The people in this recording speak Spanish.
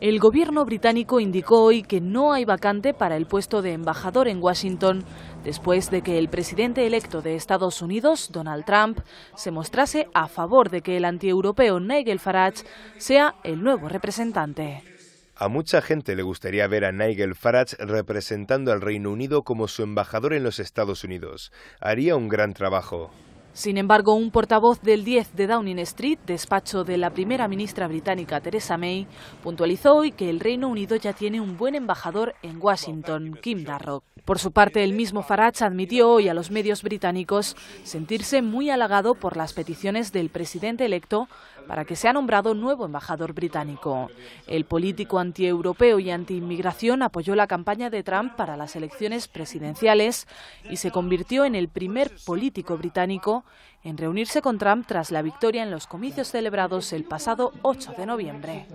El gobierno británico indicó hoy que no hay vacante para el puesto de embajador en Washington, después de que el presidente electo de Estados Unidos, Donald Trump, se mostrase a favor de que el antieuropeo Nigel Farage sea el nuevo representante. A mucha gente le gustaría ver a Nigel Farage representando al Reino Unido como su embajador en los Estados Unidos. Haría un gran trabajo. Sin embargo, un portavoz del 10 de Downing Street, despacho de la primera ministra británica Theresa May, puntualizó hoy que el Reino Unido ya tiene un buen embajador en Washington, Kim Darroch. Por su parte, el mismo Farage admitió hoy a los medios británicos sentirse muy halagado por las peticiones del presidente electo para que sea nombrado nuevo embajador británico. El político antieuropeo y antiinmigración apoyó la campaña de Trump para las elecciones presidenciales y se convirtió en el primer político británico en reunirse con Trump tras la victoria en los comicios celebrados el pasado 8 de noviembre.